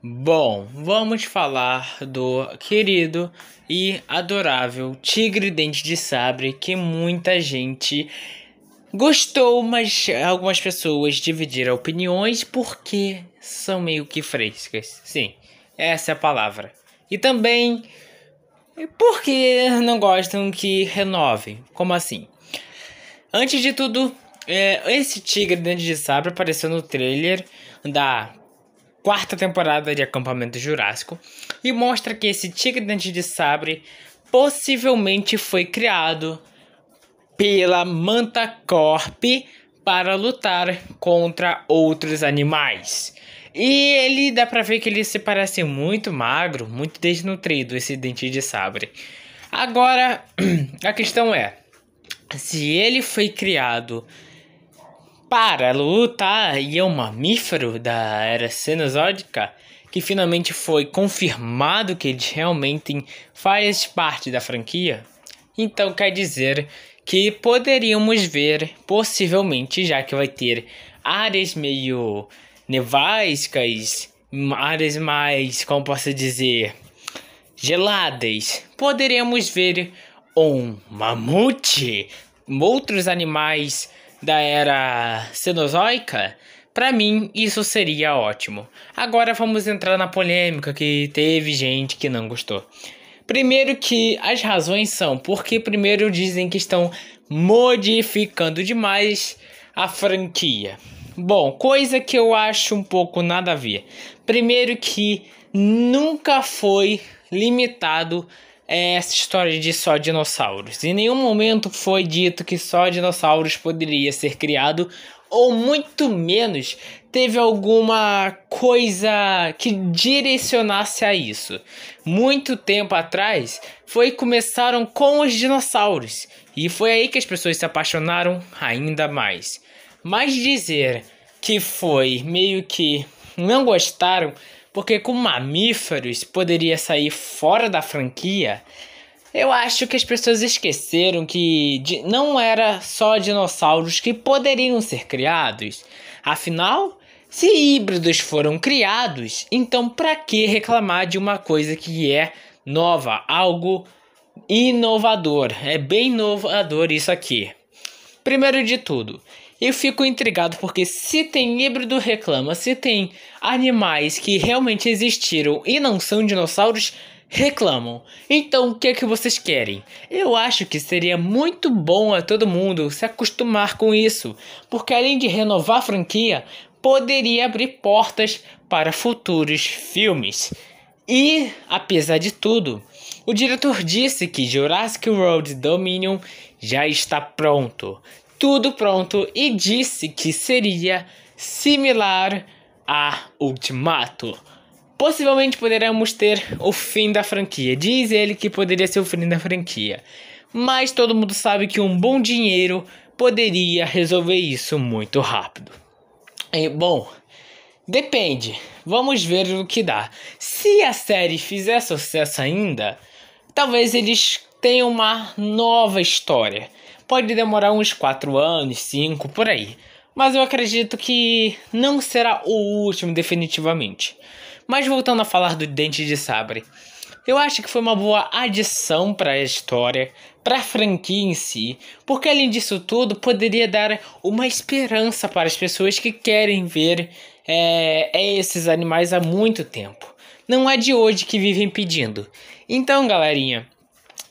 Bom, vamos falar do querido e adorável Tigre Dente de Sabre que muita gente gostou, mas algumas pessoas dividiram opiniões porque são meio que frescas. Sim, essa é a palavra. E também porque não gostam que renovem. Como assim? Antes de tudo, é, esse Tigre Dente de Sabre apareceu no trailer da quarta temporada de Acampamento Jurássico e mostra que esse tigre dente de sabre possivelmente foi criado pela Mantacorp para lutar contra outros animais. E ele dá pra ver que ele se parece muito magro, muito desnutrido, esse dente de sabre. Agora, a questão é: se ele foi criado para lutar, e é um mamífero da era Cenozoica que finalmente foi confirmado que ele realmente faz parte da franquia. Então quer dizer que poderíamos ver, possivelmente, já que vai ter áreas meio nevascas, áreas mais, como posso dizer, geladas, poderíamos ver um mamute, outros animais da era Cenozoica, para mim isso seria ótimo. Agora vamos entrar na polêmica que teve gente que não gostou. Primeiro que as razões são porque primeiro dizem que estão modificando demais a franquia. Bom, coisa que eu acho um pouco nada a ver. Primeiro que nunca foi limitado é essa história de só dinossauros. Em nenhum momento foi dito que só dinossauros poderia ser criado, ou muito menos teve alguma coisa que direcionasse a isso. Muito tempo atrás foi começaram com os dinossauros e foi aí que as pessoas se apaixonaram ainda mais. Mas dizer que foi meio que não gostaram porque com mamíferos poderia sair fora da franquia. Eu acho que as pessoas esqueceram que não era só dinossauros que poderiam ser criados. Afinal, se híbridos foram criados, então para que reclamar de uma coisa que é nova, algo inovador? É bem inovador isso aqui. Primeiro de tudo, eu fico intrigado porque se tem híbrido reclama, se tem animais que realmente existiram e não são dinossauros, reclamam. Então, o que é que vocês querem? Eu acho que seria muito bom a todo mundo se acostumar com isso, porque além de renovar a franquia, poderia abrir portas para futuros filmes. E, apesar de tudo, o diretor disse que Jurassic World Dominion já está pronto tudo pronto e disse que seria similar a Ultimato. Possivelmente poderemos ter o fim da franquia. Diz ele que poderia ser o fim da franquia. Mas todo mundo sabe que um bom dinheiro poderia resolver isso muito rápido. E, bom, depende. Vamos ver o que dá. Se a série fizer sucesso ainda, talvez eles tenham uma nova história pode demorar uns 4 anos, 5 por aí. Mas eu acredito que não será o último definitivamente. Mas voltando a falar do Dente de Sabre, eu acho que foi uma boa adição para a história, para a franquia em si, porque além disso tudo poderia dar uma esperança para as pessoas que querem ver é, é, esses animais há muito tempo. Não é de hoje que vivem pedindo. Então, galerinha,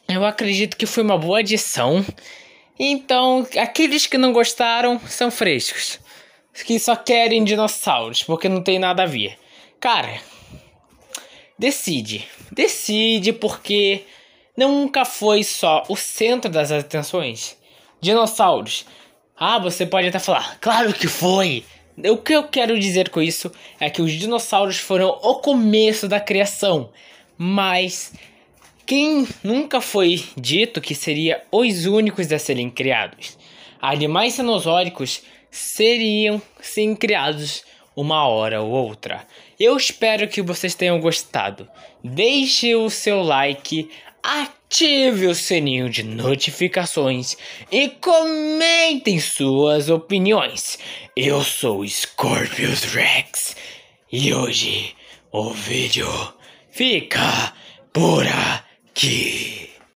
eu acredito que foi uma boa adição. Então, aqueles que não gostaram são frescos. Que só querem dinossauros, porque não tem nada a ver. Cara, decide. Decide porque nunca foi só o centro das atenções. Dinossauros. Ah, você pode até falar, claro que foi! O que eu quero dizer com isso é que os dinossauros foram o começo da criação, mas quem nunca foi dito que seria os únicos a serem criados? Animais cinosóricos seriam sim criados uma hora ou outra. Eu espero que vocês tenham gostado. Deixe o seu like, ative o sininho de notificações e comentem suas opiniões. Eu sou Scorpius Rex e hoje o vídeo fica pura que